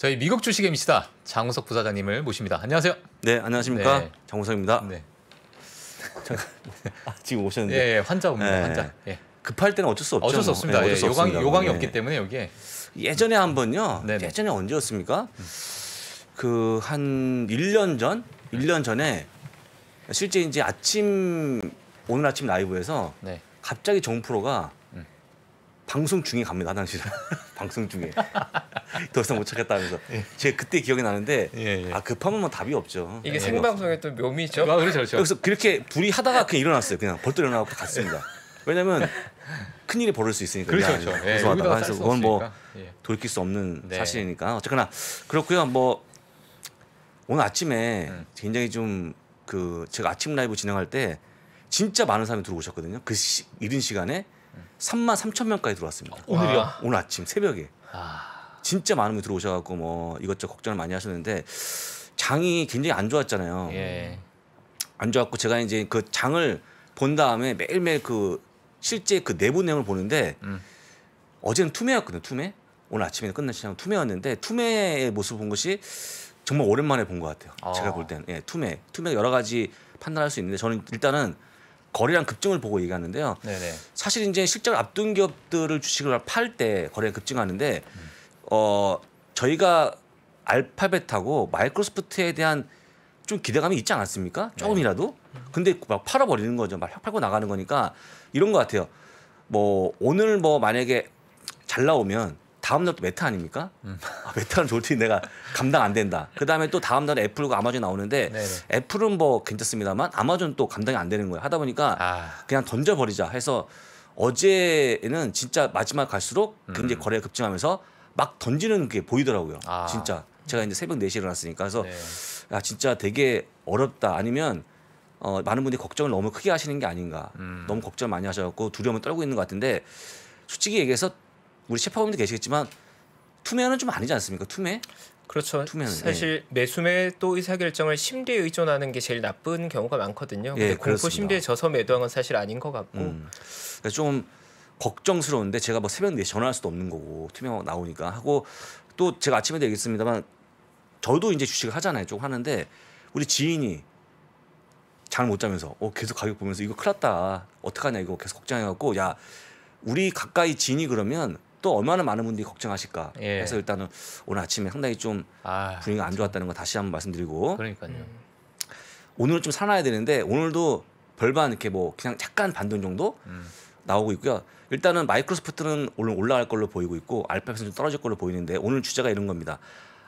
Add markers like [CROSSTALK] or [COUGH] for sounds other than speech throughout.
저희 미국 주식 미 c 다 장우석 부사장님을 모십니다. 안녕하세요. 네, 안녕하십니까. 네. 장우석입니다. 네. [LAUGHS] 아, 지금 오셨는데. 예, 예 환자 옵니다. 예. 네. 환자. 예. 급할 때는 어쩔 수 없죠. 어쩔 수 뭐. 없습니다. 예, 어쩔 수 예, 요강이, 없 네. 요강이 없기 때문에 여기에. 예전에 한 번요. 네네. 예전에 언제였습니까? 그 한 1년 전, 1년 전에 실제 이제 아침 오늘 아침 라이브에서 네. 갑자기 정 프로가 방송 중에 갑니다 화장실 [LAUGHS] 방송 중에 더 이상 못 찾겠다면서 예. 제가 그때 기억이 나는데 예, 예. 아 급하면 뭐 답이 없죠 이게 예. 생방송의 또 묘미죠 아, 그렇죠, 그렇죠. 그래서 그렇게 둘이 하다가 그냥 일어났어요 그냥 벌떡 일어나고 갔습니다 왜냐면 큰일이 벌어질 수 있으니까 그렇죠, 그렇죠. 예, 죄송하다 그래서 그건 뭐 예. 돌이킬 수 없는 네. 사실이니까 어쨌거나 그렇고요 뭐 오늘 아침에 음. 굉장히 좀그 제가 아침 라이브 진행할 때 진짜 많은 사람이 들어오셨거든요 그 시, 이른 시간에 3만 3천 명까지 들어왔습니다. 어, 오늘이요? 아. 오늘 아침 새벽에. 아. 진짜 많은 분이 들어오셔갖고 뭐 이것저것 걱정을 많이 하셨는데 장이 굉장히 안 좋았잖아요. 예. 안 좋았고 제가 이제 그 장을 본 다음에 매일매일 그 실제 그 내부 내용을 보는데 음. 어제는 투매였거든요. 투매. 오늘 아침에 끝난 시장 투매였는데 투매의 모습 본 것이 정말 오랜만에 본 것 같아요. 아. 제가 어. 볼 때는 예, 투매. 투매 여러 가지 판단할 수 있는데 저는 일단은 거래량 급증을 보고 얘기하는데요. 네네. 사실 이제 실적로 앞둔 기업들을 주식을 팔 때 거래량 급증하는데 음. 어 저희가 알파벳하고 마이크로소프트에 대한 좀 기대감이 있지 않았습니까? 네. 조금이라도. 네. 근데 막 팔아버리는 거죠. 막 팔고 나가는 거니까 이런 것 같아요. 뭐 오늘 뭐 만약에 잘 나오면 다음 날 또 메타 아닙니까? 음. [LAUGHS] 아, 메타는 좋을텐 내가 감당 안 된다. 그 다음에 또 다음 날 애플과 아마존 나오는데 네네. 네. 애플은 뭐 괜찮습니다만 아마존 또 감당이 안 되는 거예요. 하다 보니까 아. 그냥 던져버리자 해서 어제는 진짜 마지막 갈수록 음. 굉장히 음. 거래가 급증하면서 막 던지는 게 보이더라고요. 아. 진짜 제가 이제 새벽 4시에 일어났으니까 그래서 네. 야 아, 진짜 되게 어렵다 아니면 어, 많은 분들이 걱정을 너무 크게 하시는 게 아닌가 음. 너무 걱정 을 많이 하셔갖고 두려움을 떨고 있는 것 같은데 솔직히 얘기해서 우리 셰퍼분도 계시겠지만 투매는 좀 아니지 않습니까? 투매? 그렇죠. 투매는, 사실 예. 매수매 또 의사결정을 심리에 의존하는 게 제일 나쁜 경우가 많거든요. 근데 예, 공포 심리에 져서 매도한 건 사실 아닌 것 같고 음. 그러니까 좀 걱정스러운데 제가 뭐 새벽 4시 전화할 수도 없는 거고 투명 나오니까 하고 또 제가 아침에도 얘기했습니다만 저도 이제 주식을 하잖아요. 쪽 하는데 우리 지인이 잘 못 자면서 어 계속 가격 보면서 이거 큰일 났다. 어떡하냐 이거 계속 걱정해 갖고 야 우리 가까이 지인이 그러면 또 얼마나 많은 분들이 걱정하실까 해서 예. 일단은 오늘 아침에 상당히 좀 아, 분위기가 안 좋았다는 거 다시 한번 말씀드리고 그러니까요. 음. 오늘은 좀 살아야 되는데 오늘도 별반 이렇게 뭐 그냥 잠깐 반등 정도 음. 나오고 있고요. 일단은 마이크로소프트는 오늘 올라갈 걸로 보이고 있고 알파벳은 좀 떨어질 걸로 보이는데 오늘 주제가 이런 겁니다.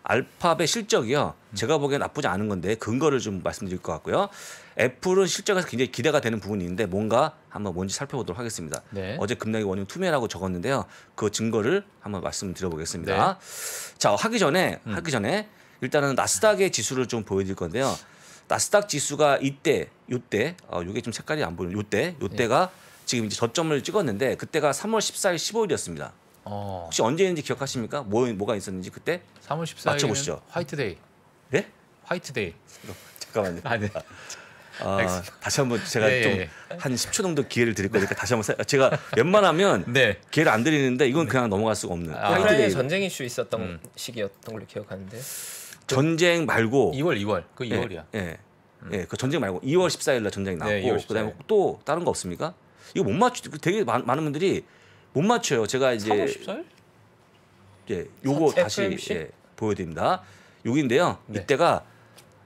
알파벳 실적이요. 제가 보기엔 나쁘지 않은 건데 근거를 좀 말씀드릴 것 같고요. 애플은 실적에서 굉장히 기대가 되는 부분이 있는데 뭔가 한번 뭔지 살펴보도록 하겠습니다. 네. 어제 급락의 원인 투매라고 적었는데요. 그 증거를 한번 말씀드려보겠습니다. 네. 자 하기 전에 음. 하기 전에 일단은 나스닥의 지수를 좀 보여드릴 건데요. 나스닥 지수가 이때 요때 어 요게 좀 색깔이 안 보이는 요때 요때가 네. 지금 이제 저점을 찍었는데 그때가 3월 14일 15일이었습니다. 어. 혹시 언제였는지 기억하십니까? 뭐, 뭐가 있었는지 그때? 3월 14일 맞춰보시죠. 화이트데이. 네? 화이트데이. 어, 잠깐만요. 아, 네. 아, 다시 한번 제가 네, 예, 예, 좀한 예. 네. 10초 정도 기회를 드릴 거니까 다시 한번 사, 제가 웬만하면 [LAUGHS] 네. 기회를 안 드리는데 이건 네. 그냥 넘어갈 수가 없는. 아, 화 전쟁 이슈 있었던 음. 시기였던 걸로 기억하는데. 전쟁 말고 2월 2월 그 2월이야. 예. 예. 음. 예, 그 전쟁 말고 2월 14일 날 전쟁이 네, 나왔고 그다음에 또 다른 거 없습니까? 이거 못 맞추 되게 많, 많은 분들이 못 맞춰요. 제가 이제 3월 1 4 예, 요거 다시 FMC? 예, 보여드립니다. 요기인데요. 네. 이때가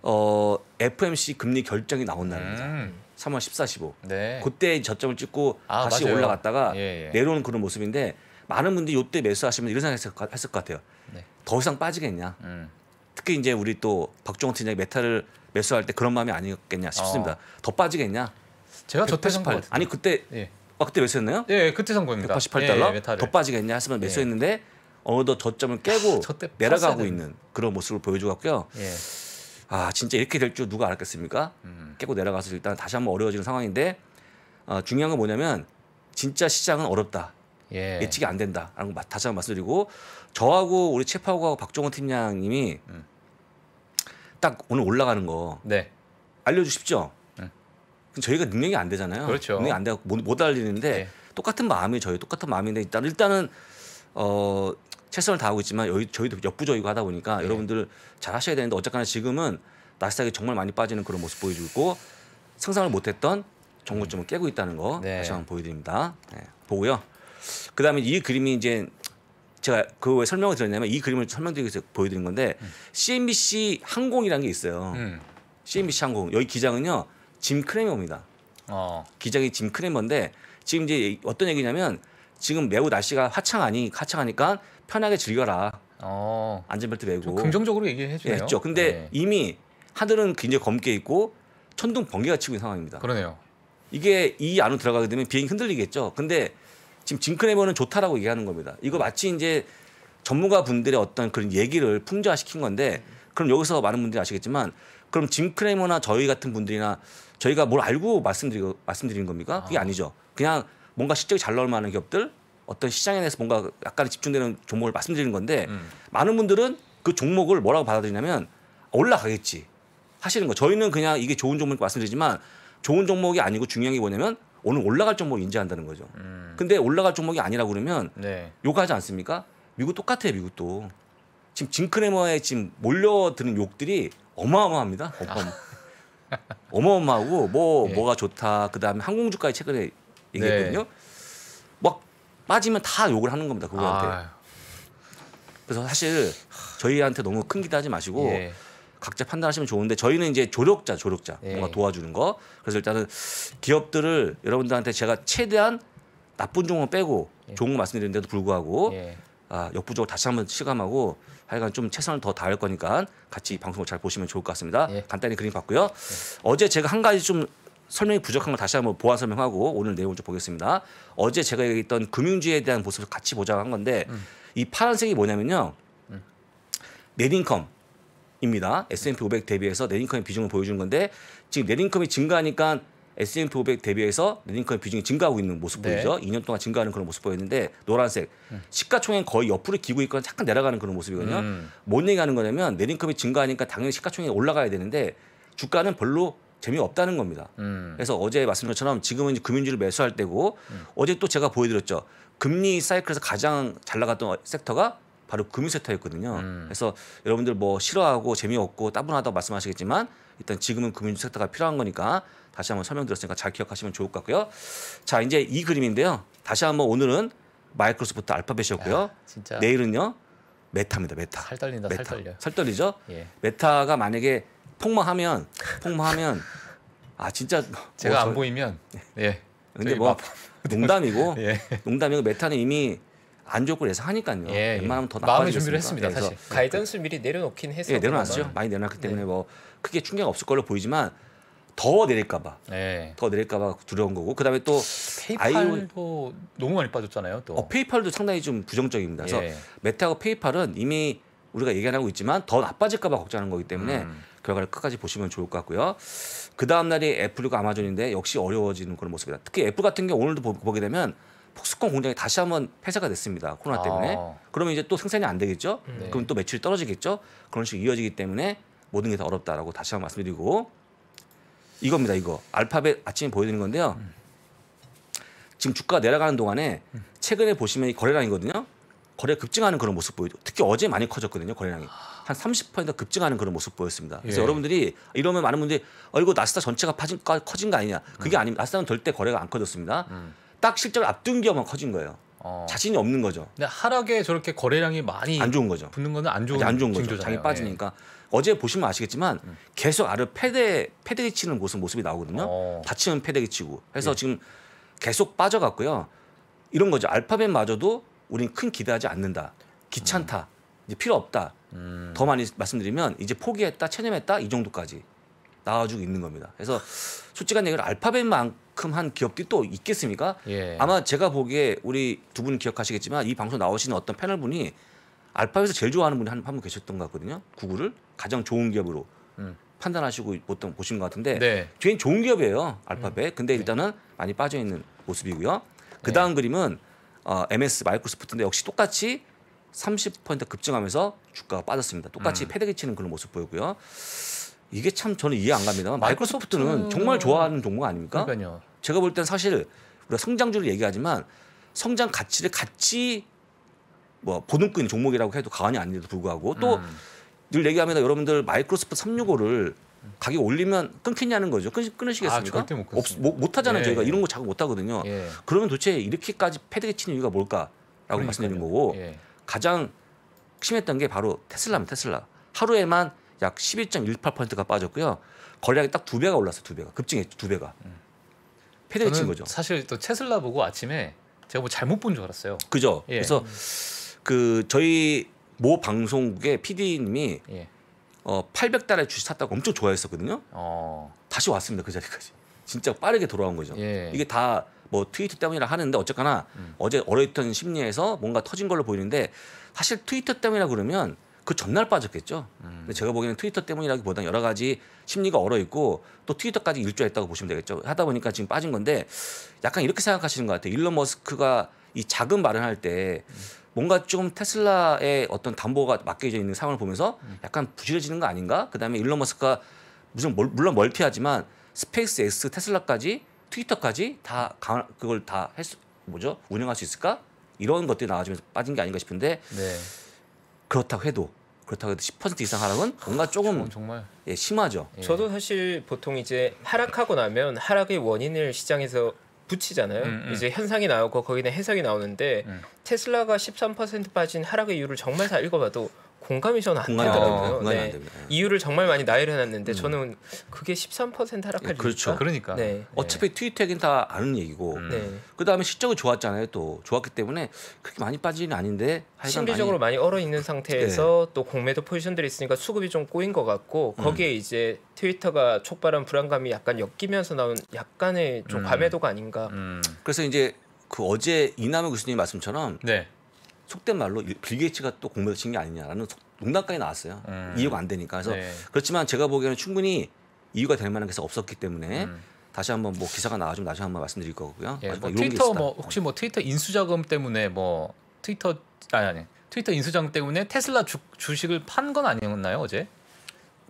어, FMC 금리 결정이 나온 날입니다. 음. 3월 14, 15. 네. 그때 저점을 찍고 아, 다시 맞아요. 올라갔다가 예, 예. 내려오는 그런 모습인데 많은 분들이 이때 매수하시면 이런 생각 했을 것 같아요. 네. 더 이상 빠지겠냐. 음. 특히 이제 우리 또 박종원 팀장이 메탈을 매수할 때 그런 마음이 아니었겠냐 싶습니다. 어. 더 빠지겠냐. 제가 저때 생각 아니 그때 예. 아 그때 몇수했나요 예, 그때 산 겁니다. 188달러? 예, 예 더 빠지겠냐 했으면 몇수했는데 예. 어느덧 저점을 깨고 아, 내려가고 있는 그런 모습을 보여주었고요. 예. 아 진짜 이렇게 될 줄 누가 알았겠습니까? 음. 깨고 내려가서 일단 다시 한번 어려워지는 상황인데 아, 중요한 건 뭐냐면 진짜 시장은 어렵다. 예. 예측이 안 된다라는 거 다시 한번 말씀드리고 저하고 우리 채파고하고 박종원 팀장님이 음. 딱 오늘 올라가는 거 네. 알려주십시오. 저희가 능력이 안 되잖아요. 그렇죠. 능력이 안 돼서 못, 못 알리는데 네. 똑같은 마음이 저희 똑같은 마음인데 일단 일단은 어 최선을 다하고 있지만 여 저희도 역부족이고 하다 보니까 네. 여러분들 잘 하셔야 되는데 어쨌거나 지금은 나스닥이 정말 많이 빠지는 그런 모습 보여주고 있고 상상을 못했던 정고점을 음. 깨고 있다는 거 네. 다시 한번 보여드립니다. 네. 보고요. 그다음에 이 그림이 이제 제가 그 왜 설명을 드렸냐면 이 그림을 설명드리기 위해서 보여드린 건데 음. CNBC 항공이라는 게 있어요. 음. CNBC 항공 여기 기장은요 짐 크레머입니다. 어. 기작이 짐 크레머인데 지금 이제 어떤 얘기냐면 지금 매우 날씨가 화창하니 화창하니까 편하게 즐겨라. 어. 안전벨트 매고. 긍정적으로 얘기해 주네요. 예, 했죠. 근데 네. 이미 하늘은 굉장히 검게 있고 천둥 번개가 치고 있는 상황입니다. 그러네요. 이게 이 안으로 들어가게 되면 비행이 흔들리겠죠. 근데 지금 짐크레버는 좋다라고 얘기하는 겁니다. 이거 마치 이제 전문가 분들의 어떤 그런 얘기를 풍자시킨 건데 그럼 여기서 많은 분들이 아시겠지만 그럼 짐크레머나 저희 같은 분들이나 저희가 뭘 알고 말씀드리고 말씀드리는 겁니까? 그게 아. 아니죠. 그냥 뭔가 실적이 잘 나올 만한 기업들 어떤 시장에 대해서 뭔가 약간 집중되는 종목을 말씀드리는 건데 음. 많은 분들은 그 종목을 뭐라고 받아들이냐면 올라가겠지 하시는 거. 저희는 그냥 이게 좋은 종목 말씀드리지만 좋은 종목이 아니고 중요한 게 뭐냐면 오늘 올라갈 종목을 인지한다는 거죠. 음. 근데 올라갈 종목이 아니라고 그러면 네. 욕하지 않습니까? 미국 똑같아요, 미국도. 지금 징크레머에 지금 몰려드는 욕들이 어마어마합니다. 아. 어마어마하고 뭐 예. 뭐가 좋다. 그다음에 항공주까지 최근에 얘기했거든요. 네. 막 빠지면 다 욕을 하는 겁니다. 그거한테. 아. 그래서 사실 저희한테 너무 큰 기대하지 마시고 예. 각자 판단하시면 좋은데 저희는 이제 조력자, 조력자 예. 뭔가 도와주는 거. 그래서 일단은 기업들을 여러분들한테 제가 최대한 나쁜 종목 빼고 예. 좋은 거 말씀드리는데도 불구하고 예. 아, 역부족을 다시 한번 실감하고 하여간 좀 최선을 더 다할 거니까 같이 방송을 잘 보시면 좋을 것 같습니다. 예. 간단히 그림 봤고요. 예. 어제 제가 한 가지 좀 설명이 부족한 걸 다시 한번 보완 설명하고 오늘 내용을 좀 보겠습니다. 어제 제가 얘기했던 금융주에 대한 모습을 같이 보자고 한 건데 음. 이 파란색이 뭐냐면요. 네 음. 넷인컴 입니다. S&P 500 대비해서 네인컴의 비중을 보여주는 건데 지금 네인컴이 증가하니까 S&P 500 대비해서 리닝컨 비중이 증가하고 있는 모습 보이죠. 2년 동안 증가하는 그런 모습 보였는데 노란색 음. 시가총액 거의 옆으로 기고 있거나 잠깐 내려가는 그런 모습이거든요. 음. 뭔 얘기하는 거냐면 리닝크이 증가하니까 당연히 시가총액이 올라가야 되는데 주가는 별로 재미없다는 겁니다. 음. 그래서 어제 말씀드린 것처럼 지금은 이제 금융주를 매수할 때고 음. 어제 또 제가 보여드렸죠. 금리 사이클에서 가장 잘 나갔던 어, 섹터가 바로 금융섹터였거든요. 음. 그래서 여러분들 뭐 싫어하고 재미없고 따분하다고 말씀하시겠지만 일단 지금은 금융섹터가 필요한 거니까 다시 한번 설명드렸으니까 잘 기억하시면 좋을 것 같고요. 자 이제 이 그림인데요. 다시 한번 오늘은 마이크로소프트 알파벳이었고요. 야, 내일은요 메타입니다. 메타. 살 떨린다. 메타. 살 떨려. 살 떨리죠. 예. 메타가 만약에 폭망하면 폭망하면 아 진짜 뭐 제가 뭐, 안 저, 보이면 예. 예. 근데 뭐 농담이고 [LAUGHS] 예. 농담이고 메타는 이미 안 좋고 해서 하니까요. 예, 예, 웬만하면 더나빠지니다 마음의 준비를 했습니다. 사실 예, 가이던스 그 미리 내려놓긴 했어요. 예, 내려놨죠. 음. 많이 내려놨기 때문에 네. 뭐 크게 충격 없을 걸로 보이지만 더 내릴까봐 네. 더 내릴까봐 두려운 거고 그다음에 또 페이팔도 아이오... 너무 많이 빠졌잖아요 또 어, 페이팔도 상당히 좀 부정적입니다 그래서 예. 메타하고 페이팔은 이미 우리가 얘기하고 있지만 더 나빠질까봐 걱정하는 거기 때문에 음. 결과를 끝까지 보시면 좋을 것 같고요 그 다음 날이 애플과 아마존인데 역시 어려워지는 그런 모습이다 특히 애플 같은 경우 오늘도 보게 되면 폭스콘 공장이 다시 한번 폐쇄가 됐습니다. 코로나 아. 때문에. 아. 그러면 이제 또 생산이 안 되겠죠. 네. 그럼 또 매출이 떨어지겠죠. 그런 식으로 이어지기 때문에 모든 게 다 어렵다라고 다시 한번 말씀드리고 이겁니다. 이거 알파벳 아침에 보여드리는 건데요. 지금 주가가 내려가는 동안에 최근에 보시면 이 거래량이거든요. 거래 급증하는 그런 모습 보이죠. 특히 어제 많이 커졌거든요. 거래량이 한30% 급증하는 그런 모습 보였습니다. 그래서 예. 여러분들이 이러면 많은 분들이 어 이거 나스닥 전체가 파진, 커진 거 아니냐? 그게 음. 아닙니다. 나스닥은 절대 거래가 안 커졌습니다. 음. 딱 실제로 앞둔 기업만 커진 거예요. 어. 자신이 없는 거죠. 근데 하락에 저렇게 거래량이 많이 안 좋은 거죠. 붙는 거는 안 좋은, 안 좋은 거죠. 장이 빠지니까 예. 어제 보시면 아시겠지만 음. 계속 아래 패대 패대기 치는 모습 모습이 나오거든요. 어. 다치면 패대기 치고 해서 예. 지금 계속 빠져갔고요. 이런 거죠. 알파벳마저도 우린 큰 기대하지 않는다. 귀찮다. 음. 이제 필요 없다. 음. 더 많이 말씀드리면 이제 포기했다, 체념했다 이 정도까지 나와주고 있는 겁니다. 그래서 솔직한 얘기를 알파벳만 만큼한 기업들이 또 있겠습니까? 예. 아마 제가 보기에 우리 두 분 기억하시겠지만 이 방송 나오시는 어떤 패널 분이 알파벳에서 제일 좋아하는 분이 한분 한 계셨던 것 같거든요. 구글을 가장 좋은 기업으로 음. 판단하시고 보통 보신 것 같은데 네. 굉장히 좋은 기업이에요 알파벳. 음. 근데 네. 일단은 많이 빠져 있는 모습이고요. 그 네. 다음 네. 그림은 어, MS 마이크로소프트인데 역시 똑같이 30% 급증하면서 주가가 빠졌습니다. 똑같이 음. 패대기 치는 그런 모습 보이고요. 이게 참 저는 이해 안갑니다 마이크로소프트는 마이크로소프트는... 정말 좋아하는 종목 아닙니까? 그러니까요. 제가 볼 때는 사실 우리가 성장주를 얘기하지만 성장 가치를 같이 뭐 보듬고 있는 종목이라고 해도 과언이 아닌데도 불구하고 또늘 음. 얘기합니다 여러분들 마이크로소프트 365를 가격 올리면 끊겠냐는 거죠. 끊, 끊으시겠습니까? 아, 못, 없, 못, 못 하잖아요. 예. 저희가 예. 이런 거 자꾸 못 하거든요. 예. 그러면 도대체 이렇게까지 패드게 치는 이유가 뭘까라고 그러니까요. 말씀드린 거고 예. 가장 심했던 게 바로 테슬라입니다. 테슬라. 하루에만 약 11.18%가 빠졌고요. 거래량이 딱 두 배가 올랐어요. 두 배가. 급증했죠. 두 배가. 음. 패배친 거죠. 사실 또 테슬라 보고 아침에 제가 뭐 잘못 본 줄 알았어요. 그죠. 예. 그래서 그 저희 모 방송국의 PD님이 예. 어, 800달러 주식 샀다고 엄청 좋아했었거든요. 어. 다시 왔습니다 그 자리까지. 진짜 빠르게 돌아온 거죠. 예. 이게 다 뭐 트위터 때문이라 하는데 어쨌거나 음. 어제 얼어있던 심리에서 뭔가 터진 걸로 보이는데 사실 트위터 때문이라 그러면 그 전날 빠졌겠죠. 음. 근데 제가 보기에는 트위터 때문이라기보다는 여러 가지 심리가 얼어 있고 또 트위터까지 일조했다고 보시면 되겠죠. 하다 보니까 지금 빠진 건데 약간 이렇게 생각하시는 것 같아요. 일론 머스크가 이 작은 마련할 때 음. 뭔가 좀 테슬라의 어떤 담보가 맡겨져 있는 상황을 보면서 약간 부실해지는 거 아닌가? 그다음에 일론 머스크가 무슨 물론 멀티하지만 스페이스 X, 테슬라까지 트위터까지 다 그걸 다 했, 뭐죠 운영할 수 있을까? 이런 것들이 나와주면서 빠진 게 아닌가 싶은데 네. 그렇다고 해도 그렇다고 해도 10% 이상 하락은 뭔가 조금 어, 정말 예, 심하죠. 예. 저도 사실 보통 이제 하락하고 나면 하락의 원인을 시장에서 붙이잖아요. 음, 음. 이제 현상이 나오고 거기는 해석이 나오는데 음. 테슬라가 13% 빠진 하락의 이유를 정말 다 읽어봐도 공감이 저는 안 공감이 되더라고요. 어, 공감이 네. 안 됩니다. 예. 이유를 정말 많이 나열해 놨는데 음. 저는 그게 13% 하락할 예, 그렇죠. 이유 그러니까 네. 예. 어차피 트위터에겐 다 아는 얘기고 음. 네. 그다음에 실적이 좋았잖아요. 또 좋았기 때문에 그렇게 많이 빠지는 아닌데 심리적으로 많이, 많이 얼어 있는 상태에서 네. 또 공매도 포지션들이 있으니까 수급이 좀 꼬인 것 같고 음. 거기에 음. 이제 트위터가 촉발한 불안감이 약간 엮이면서 나온 약간의 좀 음. 과매도가 아닌가. 음. 그래서 이제 그 어제 이남의 교수님 말씀처럼 네. 속된 말로 빌 게이츠가 또공부를서 친게 아니냐라는 농담까지 나왔어요. 음. 이유가 안 되니까. 그래서 네. 그렇지만 제가 보기에는 충분히 이유가 될 만한 게 없었기 때문에 음. 다시 한번 뭐 기사가 나와주면 다시 한번 말씀드릴 거고요. 예, 뭐 트위터 뭐 혹시 뭐 트위터 인수자금 때문에 뭐 트위터 아니 아니 트위터 인수자금 때문에 테슬라 주, 주식을 판 건 아니었나요 어제?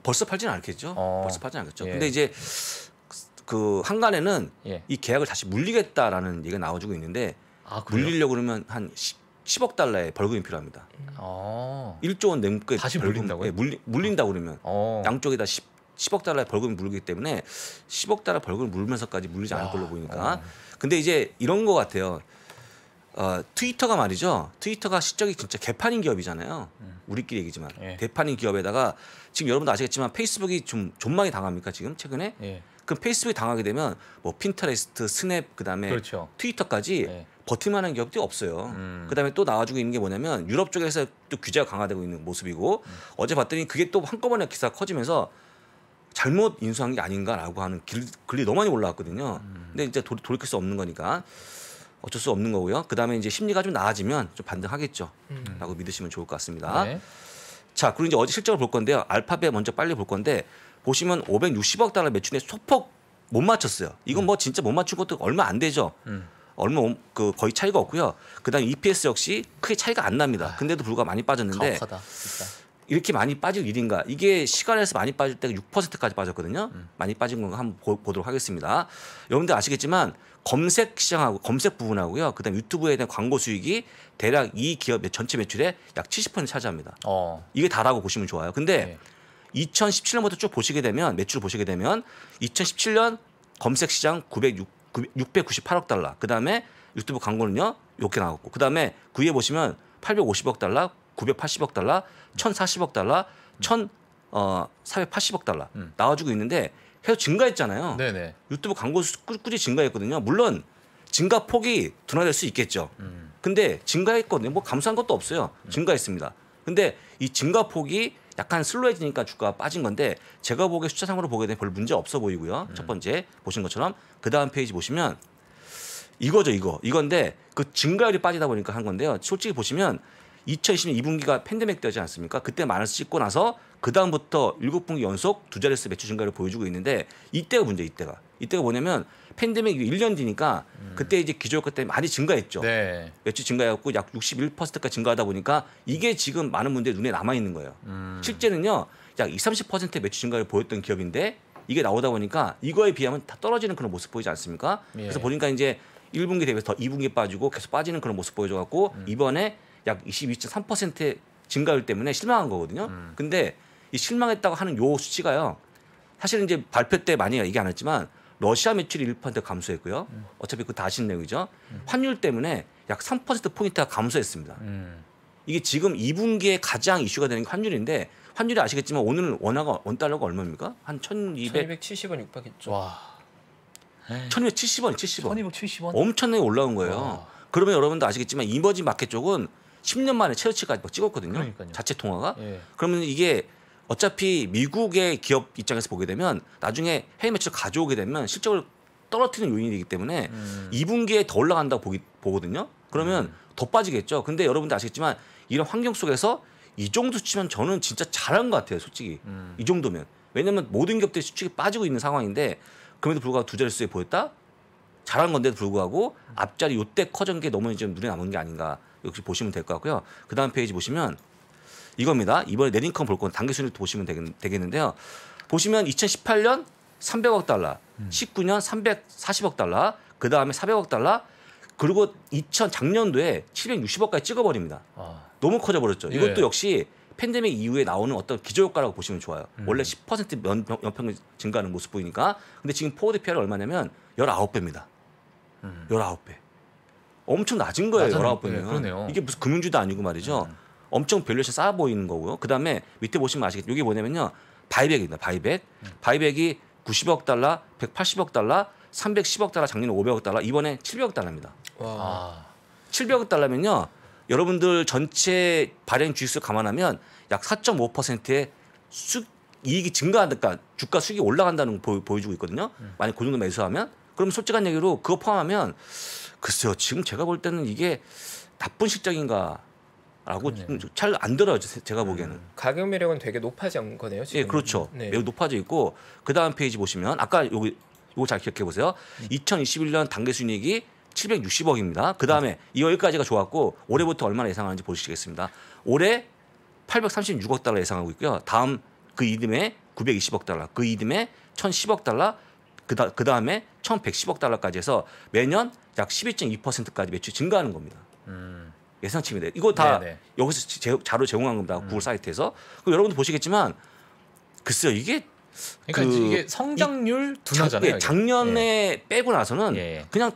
벌써 팔지는 않겠죠. 어. 벌써 팔지는 않겠죠. 예. 근데 이제 그 한간에는 예. 이 계약을 다시 물리겠다라는 얘기가 나와주고 있는데 아, 물리려고 그러면 한 10, 10억 달러의 벌금이 필요합니다. 어. 1조 원 넘게 다시 벌금, 물린다고요? 예, 물리, 물린다고 그러면 어. 양쪽에다 10, 10억 달러의 벌금이 물기 때문에 10억 달러 벌금을 물면서까지 물리지 않을 걸로 보이니까. 어. 근데 이제 이런 것 같아요. 어, 트위터가 말이죠. 트위터가 시적이 진짜 개판인 기업이잖아요. 음. 우리끼리 얘기지만 예. 대판인 기업에다가 지금 여러분도 아시겠지만 페이스북이 좀 존망이 당합니까 지금 최근에? 예. 그럼 페이스북이 당하게 되면 뭐 핀터레스트, 스냅 그다음에 그렇죠. 트위터까지 네. 버틸만한 기업들이 없어요. 음. 그다음에 또 나와주고 있는 게 뭐냐면 유럽 쪽에서 또 규제가 강화되고 있는 모습이고 음. 어제 봤더니 그게 또 한꺼번에 기사가 커지면서 잘못 인수한 게 아닌가라고 하는 글, 글이 너무 많이 올라왔거든요. 음. 근데 이제 돌, 돌이킬 수 없는 거니까 어쩔 수 없는 거고요. 그다음에 이제 심리가 좀 나아지면 좀 반등하겠죠.라고 음. 믿으시면 좋을 것 같습니다. 네. 자, 그리고 이제 어제 실적을 볼 건데요. 알파벳 먼저 빨리 볼 건데 보시면 560억 달러 매출에 소폭 못 맞췄어요. 이건 음. 뭐 진짜 못 맞춘 것도 얼마 안 되죠. 음. 얼마 그 거의 차이가 없고요. 그다음 EPS 역시 크게 차이가 안 납니다. 아, 근데도 불구하고 많이 빠졌는데 이렇게 많이 빠질 일인가? 이게 시간에서 많이 빠질 때가 6%까지 빠졌거든요. 음. 많이 빠진 건 한번 보, 도록 하겠습니다. 여러분들 아시겠지만 검색 시장하고 검색 부분하고요. 그다음 유튜브에 대한 광고 수익이 대략 이 기업의 전체 매출의 약 70% 차지합니다. 어. 이게 다라고 보시면 좋아요. 근데 네. 2017년부터 쭉 보시게 되면 매출 보시게 되면 2017년 검색 시장 906, 698억 달러. 그다음에 유튜브 광고는요. 이렇게 나왔고. 그다음에 그 위에 보시면 850억 달러, 980억 달러, 1040억 달러, 1000 어, 480억 달러 음. 나와주고 있는데 계속 증가했잖아요. 네네. 유튜브 광고 수 꾸준히 증가했거든요. 물론 증가 폭이 둔화될 수 있겠죠. 음. 근데 증가했거든요. 뭐 감소한 것도 없어요. 음. 증가했습니다. 근데 이 증가 폭이 약간 슬로해지니까 주가가 빠진 건데 제가 보기에 숫자상으로 보게 되면 별 문제 없어 보이고요. 음. 첫 번째 보신 것처럼 그 다음 페이지 보시면 이거죠 이거 이건데 그 증가율이 빠지다 보니까 한 건데요. 솔직히 보시면 2020년 2분기가 팬데믹 되지 않습니까? 그때 마이너스 찍고 나서 그 다음부터 7분기 연속 두 자릿수 매출 증가를 보여주고 있는데 이때가 문제 이때가 이때가 뭐냐면 팬데믹 1년 뒤니까 그때 이제 기저효과 때문에 많이 증가했죠. 네. 매출 증가해갖고 약 61%까지 증가하다 보니까 이게 지금 많은 문제 눈에 남아 있는 거예요. 음. 실제는요 약 20, 30%의 매출 증가를 보였던 기업인데 이게 나오다 보니까 이거에 비하면 다 떨어지는 그런 모습 보이지 않습니까? 예. 그래서 보니까 이제 1분기 대비해서 더 2분기 빠지고 계속 빠지는 그런 모습 보여줘갖고 음. 이번에 약 22.3%의 증가율 때문에 실망한 거거든요. 음. 근데 이 실망했다고 하는 요 수치가요. 사실 은 이제 발표 때 많이 얘기 안 했지만 러시아 매출이 1% 감소했고요. 음. 어차피 그 다신 내용이죠. 음. 환율 때문에 약 3% 포인트가 감소했습니다. 음. 이게 지금 2분기에 가장 이슈가 되는 게 환율인데 환율이 아시겠지만 오늘 원화가 원달러가 얼마입니까? 한 1200... 1270원 육박했죠. 와. 1270원, 70원. 1270원. 엄청나게 올라온 거예요. 와. 그러면 여러분도 아시겠지만 이머지 마켓 쪽은 10년 만에 최저치까지 막 뭐 찍었거든요. 그러니까요. 자체 통화가. 예. 그러면 이게 어차피 미국의 기업 입장에서 보게 되면 나중에 해외 매출 가져오게 되면 실적을 떨어뜨리는 요인이기 때문에 음. 2분기에 더 올라간다고 보기, 보거든요. 그러면 음. 더 빠지겠죠. 근데 여러분들 아시겠지만 이런 환경 속에서 이 정도 치면 저는 진짜 잘한 것 같아요, 솔직히. 음. 이 정도면. 왜냐면 모든 기업들이 수축이 빠지고 있는 상황인데 그럼에도 불구하고 두 자릿수에 보였다? 잘한 건데도 불구하고 앞자리 요때 커진 게 너무 이제 눈에 남은 게 아닌가. 역시 보시면 될 것 같고요. 그 다음 페이지 보시면 이겁니다. 이번에 내린컴 볼건 단기 순위 보시면 되겠, 는데요 보시면 2018년 300억 달러, 19년 음. 340억 달러, 그 다음에 400억 달러, 그리고 2000 작년도에 760억까지 찍어버립니다. 아. 너무 커져 버렸죠. 이것도 예. 역시 팬데믹 이후에 나오는 어떤 기저효과라고 보시면 좋아요. 음. 원래 10% 연평균 증가하는 모습 보이니까, 근데 지금 포워드 PR이 얼마냐면 19배입니다. 음. 19배. 엄청 낮은 거예요. 열아홉 번이 네, 이게 무슨 금융주도 아니고 말이죠. 음. 엄청 밸류에션 쌓아 보이는 거고요. 그다음에 밑에 보시면 아시겠죠. 이게 뭐냐면요. 바이백입니다. 바이백. 음. 바이백이 90억 달러, 180억 달러, 310억 달러, 작년에 500억 달러, 이번에 700억 달러입니다. 와. 700억 아. 달러면요. 여러분들 전체 발행 주식수 감안하면 약 4.5%의 수 이익이 증가하니까 그러니까 주가 수익이 올라간다는 걸 보여주고 있거든요. 음. 만약 고 그 정도 매수하면 그럼 솔직한 얘기로 그거 포함하면 글쎄요. 지금 제가 볼 때는 이게 나쁜 실적인가 라고 네. 잘안 들어요. 제가 음. 보기에는. 음, 가격 매력은 되게 높아진 거네요. 지금. 예, 그렇죠. 네. 매우 높아져 있고 그 다음 페이지 보시면 아까 여기 요거 잘 기억해 보세요. 음. 2021년 단계 순이익이 760억입니다. 그 다음에 이 음. 여기까지가 좋았고 올해부터 얼마나 예상하는지 보시겠습니다. 올해 836억 달러 예상하고 있고요. 다음 그 이듬해 920억 달러, 그 이듬해 1,010억 달러, 그다 그다음에 1,110억 달러까지 해서 매년 약 11.2%까지 매출 증가하는 겁니다. 음. 예상치입니다. 이거 다 네네. 여기서 제, 자료 제공한 겁니다. 구글 음. 사이트에서. 그럼 여러분도 보시겠지만 글쎄요 이게 그러니까 그 이게 성장률 둔화잖아요. 예, 작년에 예. 빼고 나서는 예. 그냥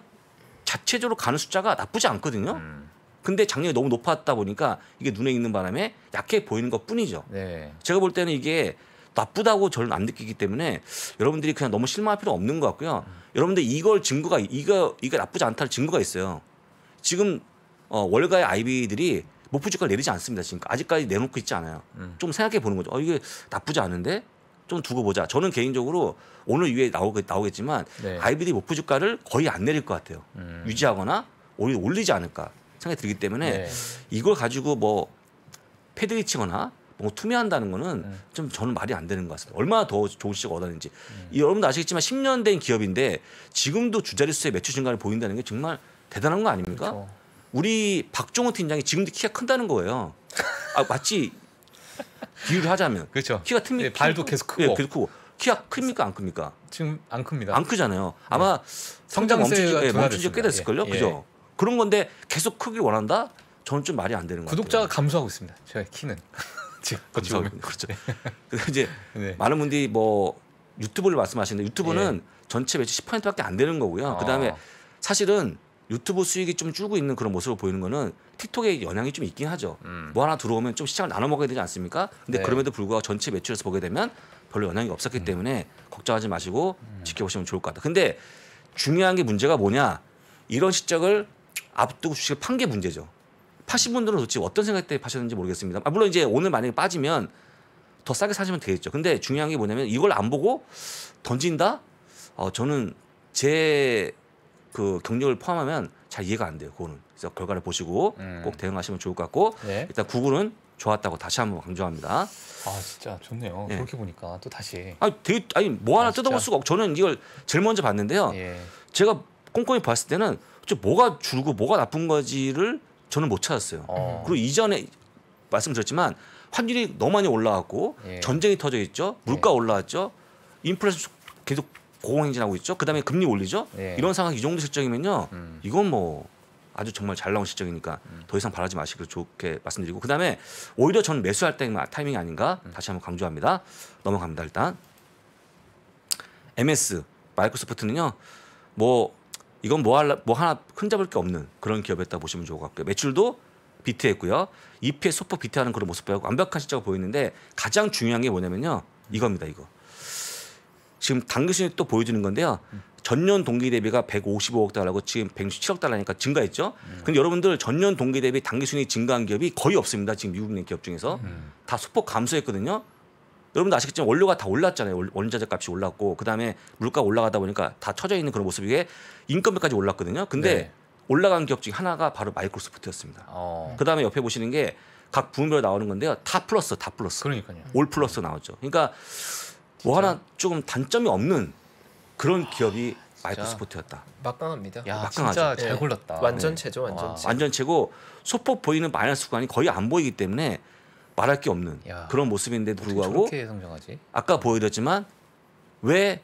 자체적으로 가는 숫자가 나쁘지 않거든요. 음. 근데 작년에 너무 높았다 보니까 이게 눈에 있는 바람에 약해 보이는 것 뿐이죠. 네. 제가 볼 때는 이게 나쁘다고 저는 안 느끼기 때문에 여러분들이 그냥 너무 실망할 필요 없는 것 같고요. 음. 여러분들 이걸 증거가 이거 이거 나쁘지 않다는 증거가 있어요. 지금 어, 월가의 아이비들이 목표주가 내리지 않습니다. 지금 아직까지 내놓고 있지 않아요. 음. 좀 생각해 보는 거죠. 어, 이게 나쁘지 않은데 좀 두고 보자. 저는 개인적으로 오늘 이후에 나오겠, 나오겠 지만 네. 아이비들이 목표 주가를 거의 안 내릴 것 같아요. 음. 유지하거나 오히려 올리지 않을까 생각이 들기 때문에 네. 이걸 가지고 뭐 패드를 치거나 뭐투명한다는 거는 네. 좀 저는 말이 안 되는 것 같습니다. 얼마나 더 좋은 시을 얻었는지. 네. 여러분도 아시겠지만 10년 된 기업인데 지금도 주자리수의 매출 증가를 보인다는 게 정말 대단한 거 아닙니까? 그렇죠. 우리 박종호 팀장이 지금도 키가 큰다는 거예요. 아, 맞지? 비유를 하자면. 그렇죠. 키가 큽니 네, 예, 발도 계속 크고. 네, 계속 크고. 키가 큽니까 안 큽니까? 지금 안 큽니다. 안 크잖아요. 아마 네. 성장 멈추지 멈춘 지꽤 됐을걸요. 예. 그죠? 예. 그런 건데 계속 크길 원한다? 저는 좀 말이 안 되는 거예요. 구독자가 감소하고 있습니다. 저 키는. [LAUGHS] 그렇죠. 그렇죠. 그래 네. [LAUGHS] 이제 네. 많은 분들이 뭐 유튜브를 말씀하시는데 유튜브는 네. 전체 매출 10%밖에 안 되는 거고요. 아. 그다음에 아. 사실은 유튜브 수익이 좀 줄고 있는 그런 모습을 보이는 거는 틱톡의 영향이 좀 있긴 하죠. 음. 뭐 하나 들어오면 좀 시장을 나눠 먹어야 되지 않습니까? 근데 네. 그럼에도 불구하고 전체 매출에서 보게 되면 별로 영향이 없었기 음. 때문에 걱정하지 마시고 음. 지켜보시면 좋을 것 같다. 근데 중요한 게 문제가 뭐냐? 이런 시적을 앞두고 주식을 판 게 문제죠. 파신 분들은 도대체 어떤 생각 때문에 파셨는지 모르겠습니다. 아, 물론 이제 오늘 만약에 빠지면 더 싸게 사시면 되겠죠. 근데 중요한 게 뭐냐면 이걸 안 보고 던진다? 어, 저는 제 그 경력을 포함하면 잘 이해가 안 돼요. 그거는. 그래서 결과를 보시고 음. 꼭 대응하시면 좋을 것 같고 네. 일단 구글은 좋았다고 다시 한번 강조합니다. 아 진짜 좋네요. 네. 그렇게 보니까 또 다시. 아 되게 아니 뭐 하나 아, 뜯어볼 수가 없. 고 저는 이걸 제일 먼저 봤는데요. 예. 제가 꼼꼼히 봤을 때는 저 뭐가 줄고 뭐가 나쁜 거지를 저는 못 찾았어요. 어. 그리고 이전에 말씀드렸지만 환율이 너무 많이 올라왔고 예. 전쟁이 터져 있죠. 물가 예. 올라왔죠. 인플레이션 계속 고공행진하고 있죠. 그다음에 금리 올리죠. 예. 이런 상황 이 정도 실정이면요 음. 이건 뭐 아주 정말 잘 나온 실정이니까 음. 더 이상 바라지 마시길 좋게 말씀드리고 그다음에 오히려 저는 매수할 때 타이밍이 아닌가 음. 다시 한번 강조합니다. 넘어갑니다. 일단 MS 마이크로소프트는요. 뭐 이건 뭐, 하나, 뭐 하나 흔잡을게 없는 그런 기업이었다 보시면 좋을 것 같고요. 매출도 비트했고요. EPS 소폭 비트하는 그런 모습 보고 완벽한 시적을 보이는데 가장 중요한 게 뭐냐면요. 이겁니다. 이거. 지금 당기순이 또 보여주는 건데요. 전년 동기 대비가 155억 달러고 지금 167억 달러니까 증가했죠. 음. 근데 여러분들 전년 동기 대비 당기순이 증가한 기업이 거의 없습니다. 지금 미국 내 기업 중에서 음. 다 소폭 감소했거든요. 여러분도 아시겠지만 원료가 다 올랐잖아요. 원자재 값이 올랐고 그다음에 물가 올라가다 보니까 다 처져 있는 그런 모습이게 인건비까지 올랐거든요. 근데 네. 올라간 기업 중 하나가 바로 마이크로소프트였습니다. 어. 그다음에 옆에 보시는 게 각 부문별로 나오는 건데요. 다 플러스, 다 플러스. 그러니까요. 올 플러스 나오죠. 그러니까 뭐 하나 조금 단점이 없는 그런 아, 기업이 아, 마이크로소프트였다. 막강합니다. 야, 막강하죠. 진짜 네. 잘 골랐다. 네. 완전최죠 완전체. 완전체고 소폭 보이는 마이너스 구간이 거의 안 보이기 때문에 말할 게 없는 야, 그런 모습인데 도 불구하고 아까 보여드렸지만 왜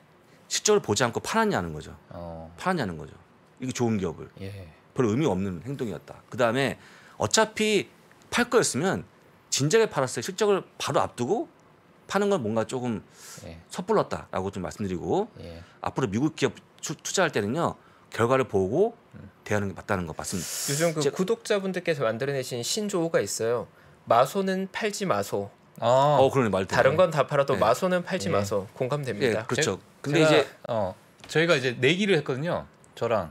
실적을 보지 않고 팔았냐는 거죠. 어. 팔았냐는 거죠. 이게 좋은 기업을 예. 별 의미 없는 행동이었다. 그 다음에 어차피 팔 거였으면 진작에 팔았어요. 실적을 바로 앞두고 파는 건 뭔가 조금 예. 섣불렀다라고 좀 말씀드리고 예. 앞으로 미국 기업 투자할 때는요 결과를 보고 음. 대하는 게 맞다는 거 맞습니다. 요즘 그 구독자분들께서 만들어내신 신조어가 있어요. 마소는 팔지 마소. 아, 어, 그러네 말 다른 건 다 팔아도 네. 마소는 팔지 예. 마소. 공감됩니다. 예, 그렇죠. 근데 이제 어, 저희가 이제 내기를 했거든요. 저랑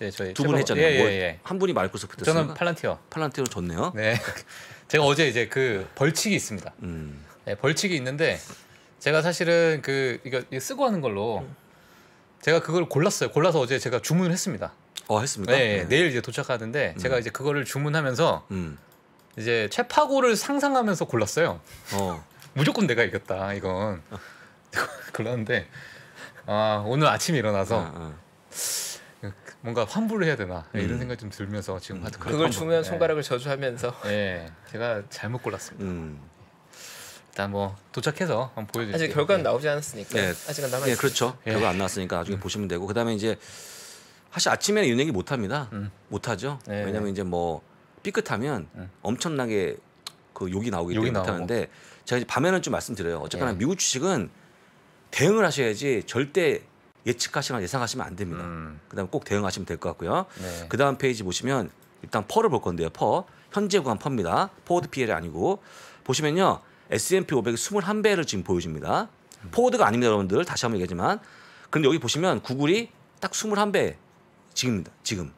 예, 저희 두분 했잖아요. 예, 예, 뭐 예. 한 분이 마이크로소프트 저는 팔란티어. 팔란티어 좋네요. 네. [LAUGHS] 제가 어제 이제 그 벌칙이 있습니다. 음. 네, 벌칙이 있는데 제가 사실은 그 이거 쓰고 하는 걸로 제가 그걸 골랐어요. 골라서 어제 제가 주문을 했습니다. 어, 했습니까? 네, 예, 네. 내일 이제 도착하는데 음. 제가 이제 그거를 주문하면서 음. 이제 최파고를 상상하면서 골랐어요. 어. 무조건 내가 이겼다 이건 [LAUGHS] 골랐는데 아, 오늘 아침 에 일어나서 아, 아. 뭔가 환불을 해야 되나 음. 이런 생각이 좀 들면서 지금 음. 그걸 중요한 손가락을 저주하면서 예. 예 제가 잘못 골랐습니다. 음. 일단 뭐 도착해서 한번 보여드릴게요. 아직 결과는 네. 나오지 않았으니까 예. 아직은 남아. 예, 그렇죠. 예. 결과 안 나왔으니까 나중에 음. 보시면 되고 그다음에 이제 사실 아침에는 이런 얘기 못 합니다. 음. 못 하죠. 예. 왜냐면 이제 뭐 삐끗하면 음. 엄청나게 그 욕이 나오기 욕이 때문에 하는데 제가 이제 밤에는 좀 말씀드려요. 어쨌거나 예. 미국 주식은 대응을 하셔야지 절대 예측하시거나 예상하시면 안 됩니다. 음. 그다음 꼭 대응하시면 될 것 같고요. 네. 그다음 페이지 보시면 일단 퍼를 볼 건데요. 퍼 현재 구간 퍼입니다. 포워드 PL이 음. 아니고 보시면요 S&P 500이 21배를 지금 보여줍니다. 음. 포워드가 아닙니다, 여러분들 다시 한번 얘기하지만 근데 여기 보시면 구글이 딱 21배 지금입니다. 지금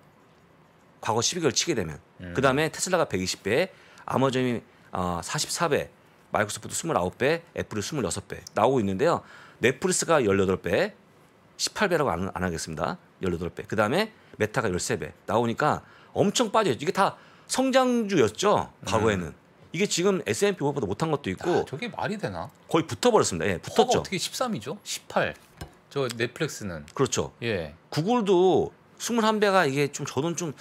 과거 12개월 치게 되면 음. 그 다음에 테슬라가 120배, 아마존이 어, 44배, 마이크로소프트 29배, 애플이 26배 나오고 있는데요. 넷플릭스가 18배, 18배라고 안, 안 하겠습니다. 18배. 그 다음에 메타가 13배 나오니까 엄청 빠져요. 이게 다 성장주였죠. 과거에는. 음. 이게 지금 S&P 500보다 못한 것도 있고. 아, 저게 말이 되나? 거의 붙어버렸습니다. 예, 붙었죠. 어떻게 13이죠? 18. 저 넷플릭스는. 그렇죠. 예. 구글도 21배가 이게 좀 저는 좀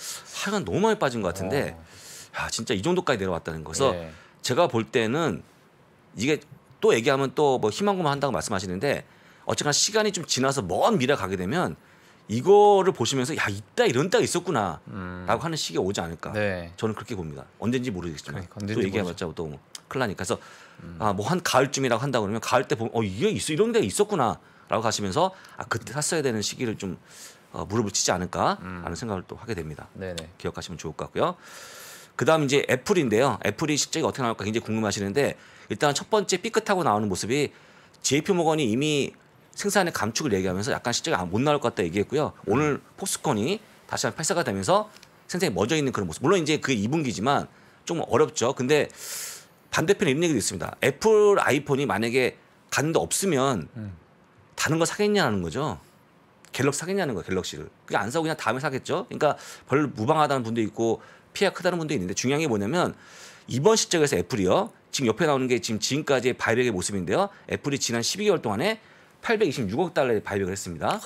하여간 너무 많이 빠진 것 같은데 야, 진짜 이 정도까지 내려왔다는 거서 예. 제가 볼 때는 이게 또 얘기하면 또 뭐 희망고만 한다고 말씀하시는데 어쨌거나 시간이 좀 지나서 먼 미래 가게 되면 이거를 보시면서 야 이따 이런 때가 있었구나라고 음. 하는 시기가 오지 않을까 네. 저는 그렇게 봅니다 언젠지 모르겠지만 그러니까, 또 얘기해봤자 또 뭐, 큰일 나니까 그래서 음. 아뭐 한 가을쯤이라고 한다 그러면 가을 때 보면 어 이게 있어 이런 데가 있었구나라고 하시면서 아 그때 샀어야 되는 시기를 좀 어, 무릎을 치지 않을까하는 음. 생각을 또 하게 됩니다. 네네. 기억하시면 좋을 것 같고요. 그다음 이제 애플인데요. 애플이 실적이 어떻게 나올까 굉장히 궁금하시는데 일단 첫 번째 삐끗하고 나오는 모습이 JP 모건이 이미 생산의 감축을 얘기하면서 약간 실적이 아, 못 나올 것 같다 얘기했고요. 음. 오늘 음. 폭스콘이 다시 한번 팔사가 되면서 생산이 멎어 있는 그런 모습. 물론 이제 그 2분기지만 좀 어렵죠. 근데 반대편에 이런 얘기도 있습니다. 애플 아이폰이 만약에 갔는데 없으면 음. 다른 거 사겠냐는 거죠. 갤럭시 사겠냐는 거야 갤럭시를 그게 안 사고 그냥 다음에 사겠죠 그러니까 별 무방하다는 분도 있고 피해가 크다는 분도 있는데 중요한 게 뭐냐면 이번 시점에서 애플이요 지금 옆에 나오는 게 지금 지금까지의 바이백의 모습인데요 애플이 지난 12개월 동안에 826억 달러의 바이백을 했습니다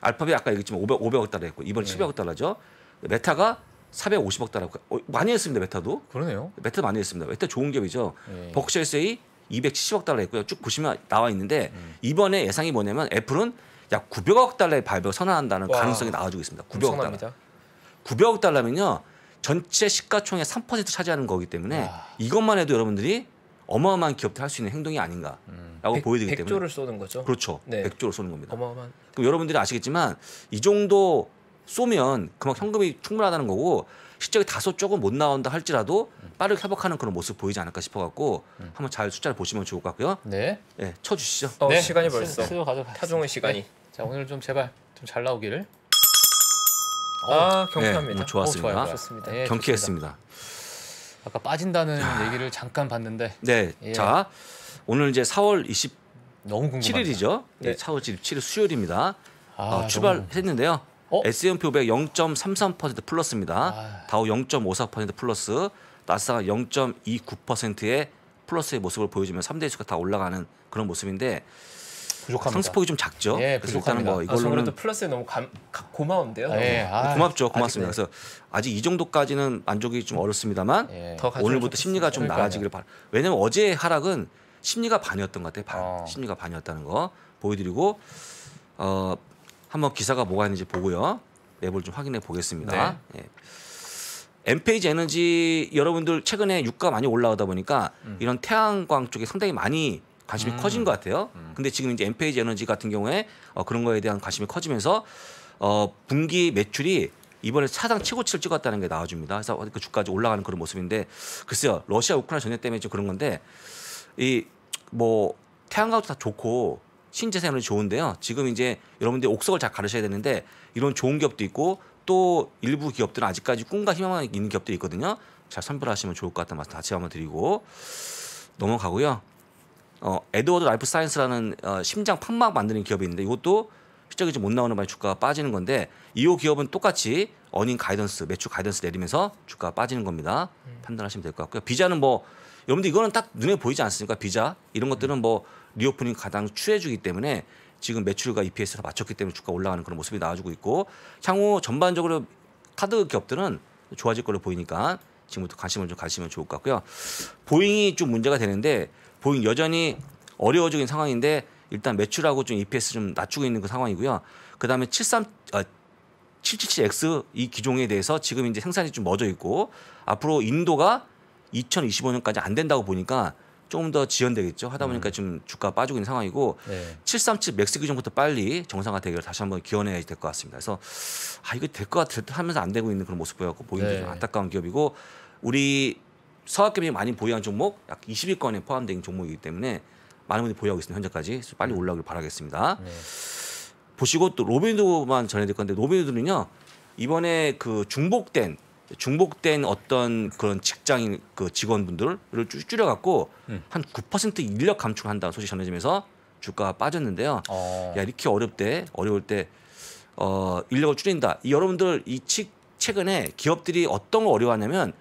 알파벳 아까 얘기했지만 500, 500억 달러 했고 이번 네. 700억 달러죠 메타가 450억 달러 어, 많이 했습니다 메타도 그러네요 메타 많이 했습니다 메타 좋은 기업이죠 네. 버크셔에서의 270억 달러 했고요 쭉 보시면 나와 있는데 음. 이번에 예상이 뭐냐면 애플은 약 900억 달러의 발벽 선언한다는 와, 가능성이 나와주고 있습니다. 900억 엄청납니다. 달러. 900억 달러면요. 전체 시가총액 3% 차지하는 거기 때문에 와. 이것만 해도 여러분들이 어마어마한 기업들 할 수 있는 행동이 아닌가라고 음, 보여지기 때문에 1조를 쏘는 거죠. 그렇죠. 네. 1조를 쏘는 겁니다. 어마어마한. 그럼 여러분들이 아시겠지만 이 정도 쏘면 그만 현금이 충분하다는 거고 실적이 다소 조금 못 나온다 할지라도 빠르게 회복하는 그런 모습 보이지 않을까 싶어갖고 음. 한번 잘 숫자를 보시면 좋을 것 같고요. 네. 네 쳐주시죠. 어, 네. 시간이 벌써 타종의 시간이. 네. 자 오늘 좀 제발 좀 잘 나오기를. 어, 아 네, 경쾌합니다. 네, 좋았습니다. 오, 어, 좋습니다. 예, 경쾌했습니다. 좋습니다. 아까 빠진다는 야. 얘기를 잠깐 봤는데. 네. 예. 자 오늘 이제 4월 20 너무 궁금합니다. 7일이죠. 네. 4월 27일 수요일입니다. 아, 어, 출발했는데요. 어? S&P 500 0.33% 플러스입니다. 아. 다우 0.54% 플러스, 나스닥 0.29%의 플러스의 모습을 보여주면 3대 지수가 다 올라가는 그런 모습인데 부족합니다. 상스폭이 좀 작죠. 예, 부족하는 거 뭐 이걸로는 아, 그래도 플러스에 너무 감, 고마운데요. 예, 네, 아, 고맙죠. 고맙습니다. 아직, 네. 그래서 아직 이 정도까지는 만족이 좀 어렵습니다만 예. 오늘부터 심리가 좀 나아지기를 바라. 왜냐면 어제 하락은 심리가 반이었던 것 같아요. 반. 어. 심리가 반이었다는 거 보여드리고 어, 한번 기사가 뭐가 있는지 보고요. 맵을 좀 확인해 보겠습니다. 네. 예. 엠페이지 에너지 여러분들 최근에 유가 많이 올라오다 보니까 음. 이런 태양광 쪽에 상당히 많이 관심이 음. 커진 것 같아요. 음. 근데 지금 이제 엠페이지 에너지 같은 경우에 어, 그런 거에 대한 관심이 커지면서 어, 분기 매출이 이번에 사상 최고치를 찍었다는 게 나와줍니다. 그래서 그 주까지 올라가는 그런 모습인데 글쎄요 러시아 우크라이나 전쟁 때문에 지 그런 건데 이 뭐 태양광도 다 좋고 신재생 에너지 좋은데요. 지금 이제 여러분들이 옥석을 잘 가르셔야 되는데 이런 좋은 기업도 있고 또 일부 기업들은 아직까지 꿈과 희망이 있는 기업들이 있거든요. 잘 선별하시면 좋을 것 같다는 말씀 다시 한번 드리고 넘어가고요. 어, 에드워드 라이프 사이언스라는 어, 심장 판막 만드는 기업이 있는데 이것도 실적이 좀못 나오는 바에 주가가 빠지는 건데 이 기업은 똑같이 어닝 가이던스 매출 가이던스 내리면서 주가가 빠지는 겁니다. 음. 판단하시면 될 것 같고요. 비자는 뭐 여러분들 이거는 딱 눈에 보이지 않습니까? 비자 이런 것들은 뭐 리오프닝 가장 추해주기 때문에 지금 매출과 EPS를 맞췄기 때문에 주가 올라가는 그런 모습이 나와주고 있고 향후 전반적으로 카드 기업들은 좋아질 걸로 보이니까 지금부터 관심을 좀 가시면 좋을 것 같고요. 보잉이 좀 문제가 되는데 보잉 여전히 어려워진 상황인데 일단 매출하고 좀 EPS 좀 낮추고 있는 그 상황이고요. 그다음에 73 아, 777X 이 기종에 대해서 지금 이제 생산이 좀 멎어 있고 앞으로 인도가 2025년까지 안 된다고 보니까 조금 더 지연되겠죠. 하다 보니까 음. 지금 주가 빠지고 있는 상황이고 네. 737 맥스 기종부터 빨리 정상화 되기를 다시 한번 기원해야 될 것 같습니다. 그래서 아 이거 될 것 같아 하면서 안 되고 있는 그런 모습 보여갖고 보이는 네. 좀 안타까운 기업이고 우리 서학개미 많이 보유한 종목 약 20위권에 포함된 종목이기 때문에 많은 분들이 보유하고 있습니다. 현재까지 빨리 네. 올라오길 바라겠습니다. 네. 보시고 또 로빈후드만 전해드릴 건데 로빈후드는요 이번에 그 중복된 중복된 어떤 그런 직장인 그 직원분들을 줄여갖고 음. 한9% 인력 감축한다는 소식 전해지면서 주가가 빠졌는데요. 어. 야 이렇게 어렵대 어려울 때 어, 인력을 줄인다. 이 여러분들 이 측, 최근에 기업들이 어떤 걸 어려워하냐면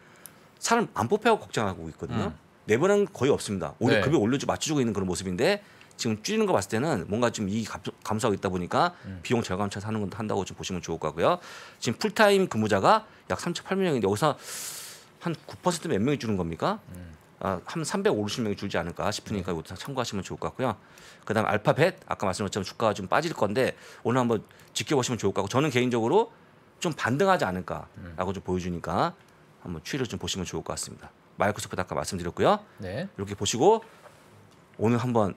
사람 안 뽑혀고 걱정하고 있거든요. 음. 내버는 거의 없습니다. 오히려 네. 급여 올려주 맞춰주고 있는 그런 모습인데 지금 줄이는 거 봤을 때는 뭔가 좀 이 감소하고 있다 보니까 음. 비용 절감차 사는 것도 한다고 좀 보시면 좋을 거고요. 지금 풀타임 근무자가 약 3,800명인데 여기서 한 9%몇 명이 주는 겁니까? 음. 아, 한 350명이 줄지 않을까 싶으니까 네. 이것도 참고하시면 좋을 것 같고요. 그다음 알파벳 아까 말씀드렸지만 주가가 좀 빠질 건데 오늘 한번 지켜보시면 좋을 것 같고 저는 개인적으로 좀 반등하지 않을까라고 음. 좀 보여주니까 한번 추이를 좀 보시면 좋을 것 같습니다. 마이크로소프트 아까 말씀드렸고요. 네. 이렇게 보시고 오늘 한번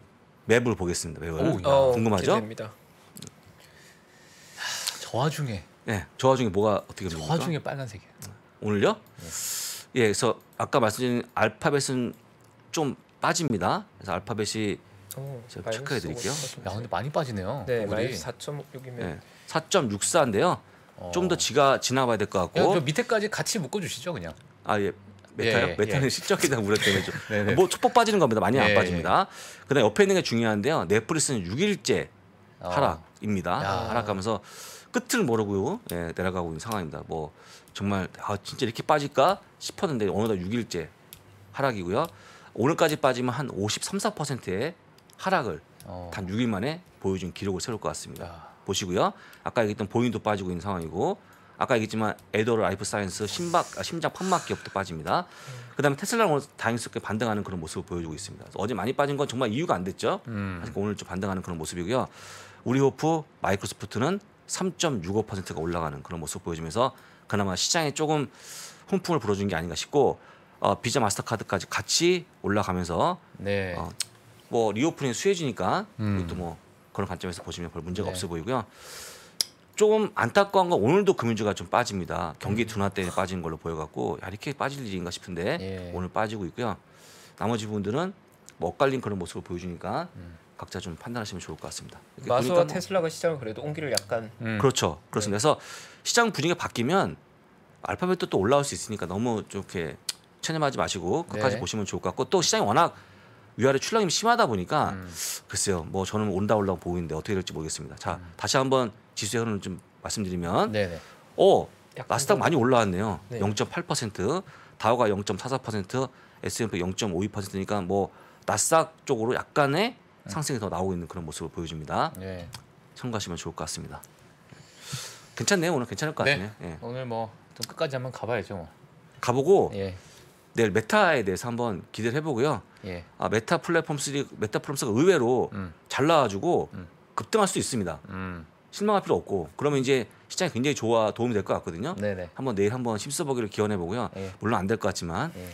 맵을 보겠습니다. 맵을 오, 어, 궁금하죠? 기대됩니다. 저 와중에 네, 저 와중에 뭐가 어떻게 됩니까? 저 와중에 빨간색이에요. 오늘요? 네. 예, 그래서 아까 말씀드린 알파벳은 좀 빠집니다. 그래서 알파벳이 어, 오, 제가 체크해 드릴게요. 야, 근데 많이 빠지네요. 네, 4.6이면 네, 4.64인데요. 어. 좀더 지가 지나봐야 될 것 같고. 그 밑에까지 같이 묶어주시죠 그냥. 아 예. 메타요? 예, 예 메타는 실적이다 예. 우려 때문에 좀. [LAUGHS] 네, 네. 뭐 촉복 빠지는 겁니다. 많이 안 예, 빠집니다. 그다음 옆에 있는 게 중요한데요. 넷플릭스는 6일째 아. 하락입니다. 야. 하락하면서 끝을 모르고 예, 내려가고 있는 상황입니다. 뭐 정말 아 진짜 이렇게 빠질까 싶었는데 어느덧 6일째 하락이고요. 오늘까지 빠지면 한 53, 4%의 하락을 어. 단 6일 만에 보여준 기록을 세울 것 같습니다. 야. 보시고요. 아까 얘기했던 보잉도 빠지고 있는 상황이고 아까 얘기했지만 에도르 라이프 사이언스 심박 아, 심장 판막 기업도 빠집니다. 그다음에 테슬라는 다행스럽게 반등하는 그런 모습을 보여주고 있습니다. 어제 많이 빠진 건 정말 이유가 안 됐죠. 음. 오늘 좀 반등하는 그런 모습이고요. 우리호프 마이크로소프트는 3.65%가 올라가는 그런 모습 보여주면서 그나마 시장에 조금 훈풍을 불어준 게 아닌가 싶고 어, 비자 마스터카드까지 같이 올라가면서 네. 어, 뭐 리오프닝 수혜주니까 음. 이것도 뭐 그런 관점에서 보시면 별 문제가 네. 없어 보이고요. 조금 안타까운 건 오늘도 금융주가 좀 빠집니다. 경기 음. 둔화 때 빠진 걸로 보여갖고 야, 이렇게 빠질 일인가 싶은데 예. 오늘 빠지고 있고요. 나머지 분들은 뭐 엇갈린 그런 모습을 보여주니까 음. 각자 좀 판단하시면 좋을 것 같습니다. 마수와 테슬라가 시장을 그래도 옹기를 약간 음. 그렇죠. 그렇습니다. 네. 그래서 시장 분위기가 바뀌면 알파벳도 또 올라올 수 있으니까 너무 좋게 체념하지 마시고 끝까지 네. 보시면 좋을 것 같고 또 시장이 워낙 위아래 출렁임이 심하다 보니까 음. 글쎄요. 뭐 저는 온다 올라 보이는데 어떻게 될지 모르겠습니다. 자, 음. 다시 한번 지수의 흐름을 좀 말씀드리면 어네 네. 어, 나스닥 많이 올라왔네요. 네. 0.8%, 다우가 0.44%, S&P 0.52%니까 뭐 나스닥 쪽으로 약간의 음. 상승이 더 나오고 있는 그런 모습을 보여줍니다. 네. 참고하시면 좋을 것 같습니다. 괜찮네요. 오늘 괜찮을 것 네. 같네요. 예. 오늘 뭐 좀 끝까지 한번 가봐야죠. 뭐. 가보고 예. 내일 메타에 대해서 한번 기대를 해보고요. 예. 아, 메타 플랫폼 3 메타 플랫폼스가 의외로 음. 잘 나와주고 음. 급등할 수 있습니다. 음. 실망할 필요 없고 그러면 이제 시장이 굉장히 좋아 도움이 될 것 같거든요. 네네. 한번 내일 한번 심써보기를 기원해 보고요. 예. 물론 안 될 것 같지만 예.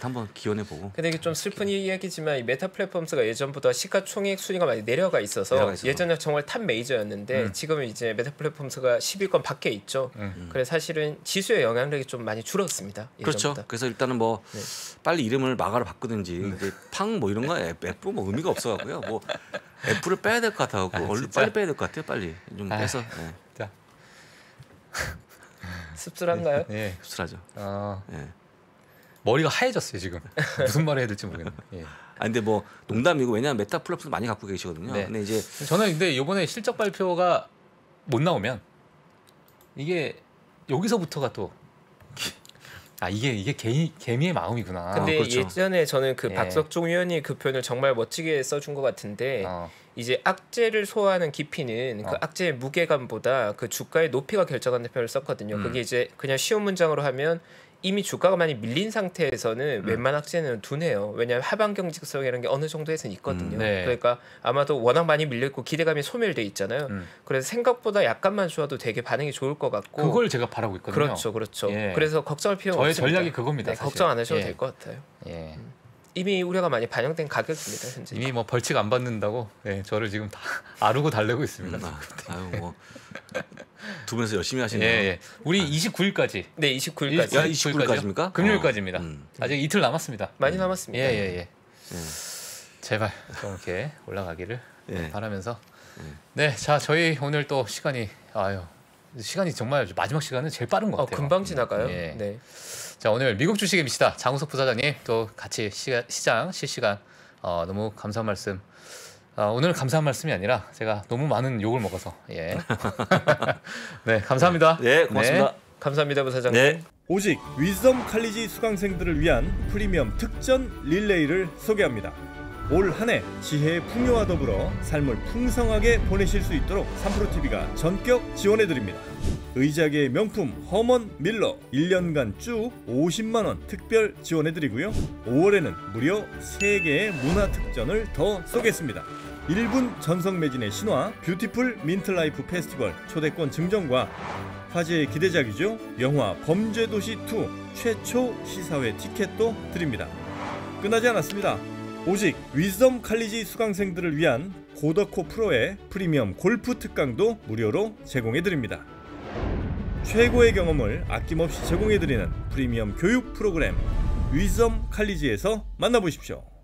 한번 기원해 보고. 근데 이게 좀 슬픈 이야기지만 이 메타 플랫폼스가 예전보다 시가총액 순위가 많이 내려가 있어서, 있어서. 예전에 정말 탑 메이저였는데 음. 지금은 이제 메타 플랫폼스가 10위권 밖에 있죠. 음. 음. 그래서 사실은 지수의 영향력이 좀 많이 줄었습니다. 예전보다. 그렇죠. 그래서 일단은 뭐 네. 빨리 이름을 마가로 바꾸든지 음. 팡뭐 이런 거 애플 뭐 의미가 없어 갖고요. 뭐 애플을 빼야 될 것 같아요. 아, 얼른 빨리 빼야 될 것 같아요. 빨리 좀 아, 빼서. 네. 자. 씁쓸한가요? 네, 네. 씁쓸하죠. 아. 네. 머리가 하얘졌어요 지금 무슨 말을 해야 될지 모르겠네. 예. 아 근데 뭐 농담이고 왜냐면 메타 플랫폼 많이 갖고 계시거든요. 네. 근데 이제 저는 근데 이번에 실적 발표가 못 나오면 이게 여기서부터가 또 아 [LAUGHS] 이게 이게 개미, 개미의 마음이구나. 근데 아, 그렇죠. 예전에 저는 그 예. 박석종 의원이 그 표현을 정말 멋지게 써준 것 같은데 어. 이제 악재를 소화하는 깊이는 그 어. 그 악재의 무게감보다 그 주가의 높이가 결정하다는 표현을 썼거든요. 음. 그게 이제 그냥 쉬운 문장으로 하면 이미 주가가 많이 밀린 상태에서는 음. 웬만한 학제는 둔해요. 왜냐하면 하방 경직성이라는 게 어느 정도에서는 있거든요. 음, 네. 그러니까 아마도 워낙 많이 밀렸고 기대감이 소멸돼 있잖아요. 음. 그래서 생각보다 약간만 좋아도 되게 반응이 좋을 것 같고 그걸 제가 바라고 있거든요. 그렇죠, 그렇죠. 예. 그래서 걱정할 필요 없습니다. 전략이 그겁니다. 네, 걱정 안 하셔도 예. 될것 같아요. 예. 음. 이미 우려가 많이 반영된 가격입니다. 현재 이미 뭐 벌칙 안 받는다고 네, 저를 지금 다 [LAUGHS] 아르고 달래고 있습니다. 음, 아, 아유 뭐두 분에서 열심히 하시네요. 예, 예. 우리 29일까지. 아. 네, 29일까지. 야, 29일까지입니까? 금요일까지입니다. 음. 아직 이틀 남았습니다. 많이 남았습니다. 예, 예, 예. 예. 제발 좀 이렇게 올라가기를 예. 바라면서. 예. 네, 자, 저희 오늘 또 시간이 아유 시간이 정말 마지막 시간은 제일 빠른 것 어, 같아요. 어, 금방 지나가요. 예. 네. 자 오늘 미국 주식의 미치다 장우석 부사장님 또 같이 시, 장 실시간 어, 너무 감사한 말씀 어, 오늘 감사한 말씀이 아니라 제가 너무 많은 욕을 먹어서 예. [LAUGHS] 네 감사합니다. 네, 네 고맙습니다. 네, 감사합니다, 부사장님. 네. 오직 윗섬 칼리지 수강생들을 위한 프리미엄 특전 릴레이를 소개합니다. 올한해 지혜의 풍요와 더불어 삶을 풍성하게 보내실 수 있도록 3프로TV가 전격 지원해드립니다. 의자계의 명품 허먼 밀러 1년간 쭉 50만원 특별 지원해드리고요. 5월에는 무려 3개의 문화 특전을 더 쏘겠습니다. 1분 전성 매진의 신화 뷰티풀 민트라이프 페스티벌 초대권 증정과 화제의 기대작이죠. 영화 범죄도시 2 최초 시사회 티켓도 드립니다. 끝나지 않았습니다. 오직 위즈덤 칼리지 수강생들을 위한 고더코 프로의 프리미엄 골프 특강도 무료로 제공해드립니다. 최고의 경험을 아낌없이 제공해드리는 프리미엄 교육 프로그램 윗섬 칼리지에서 만나보십시오.